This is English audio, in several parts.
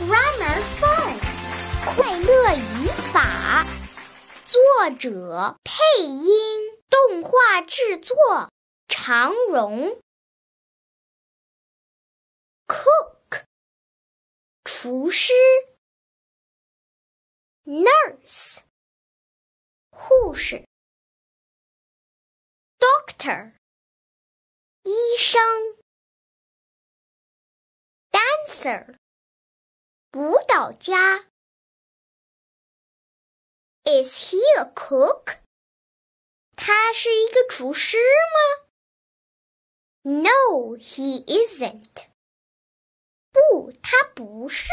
Grammar Fun，快乐语法。作者：配音、动画制作：常荣。Cook，厨师。Nurse，护士。Doctor，医生。Dancer。舞蹈家。Is he a cook? 他是一个厨师吗？No, he isn't. 不，他不是。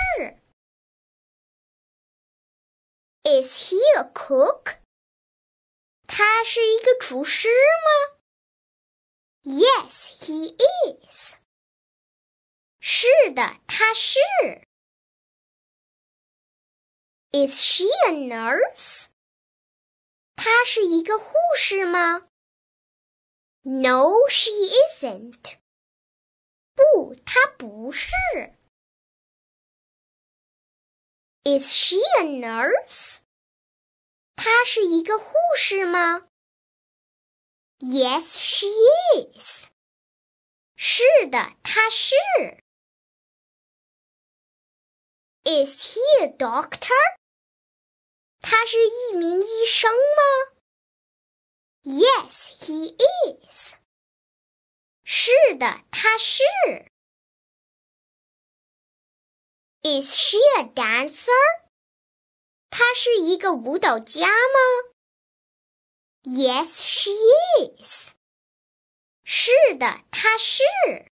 Is he a cook? 他是一个厨师吗？Yes, he is. 是的，他是。is she a nurse? 她是一个护士吗？No, she isn't. 不，她不是。Is she a nurse? 她是一个护士吗？Yes, she is. 是的，她是。Is he a doctor? 他是一名医生吗？Yes, he is. 是的，他是。Is she a dancer? 她是一个舞蹈家吗？Yes, she is. 是的，她是。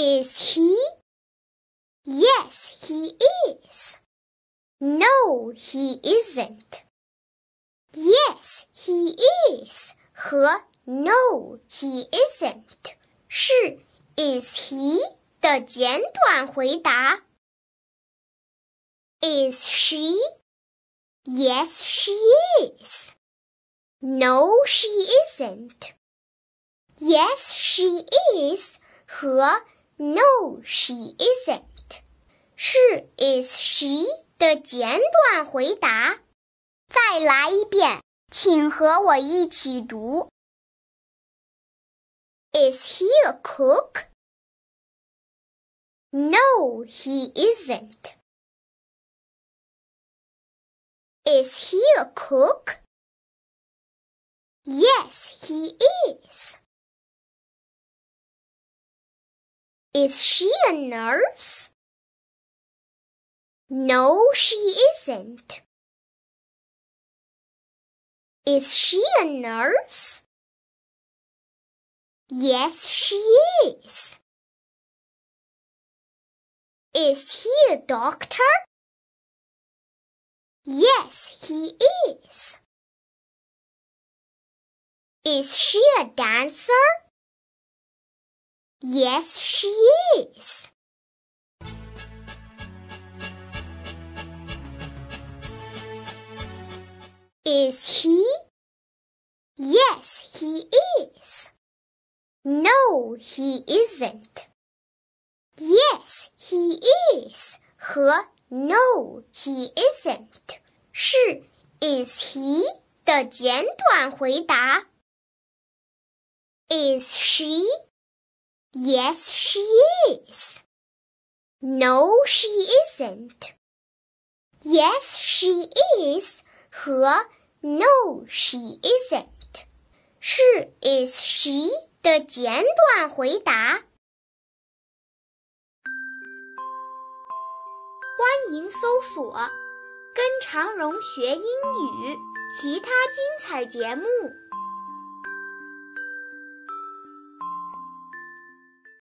Is he? Yes, he is. No, he isn't. Yes, he is. 和 No, he isn't 是 Is he 的简短回答。Is she? Yes, she is. No, she isn't. Yes, she is 和 no, she isn't. 是 is she 的简短回答。再来一遍，请和我一起读。Is he a cook? No, he isn't. Is he a cook? Yes, he is. Is she a nurse? No, she isn't. Is she a nurse? Yes, she is. Is he a doctor? Yes, he is. Is she a dancer? Yes, she is. Is he? Yes, he is. No, he isn't. Yes, he is. 和 No, he isn't 是 Is he 的简短回答。Is she? Yes, she is. No, she isn't. Yes, she is. 和 No, she isn't，是 Is she 的简短回答。欢迎搜索“跟长荣学英语”其他精彩节目。